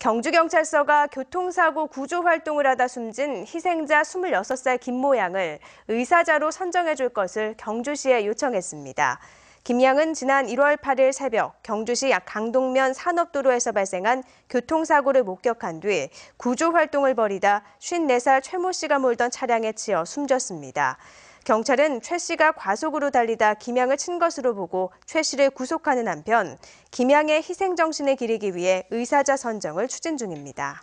경주경찰서가 교통사고 구조 활동을 하다 숨진 희생자 26살 김모 양을 의사자로 선정해 줄 것을 경주시에 요청했습니다. 김 양은 지난 1월 8일 새벽 경주시 약 강동면 산업도로에서 발생한 교통사고를 목격한 뒤 구조 활동을 벌이다 54살 최 모 씨가 몰던 차량에 치여 숨졌습니다. 경찰은 최 씨가 과속으로 달리다 김양을 친 것으로 보고 최 씨를 구속하는 한편 김양의 희생정신을 기리기 위해 의사자 선정을 추진 중입니다.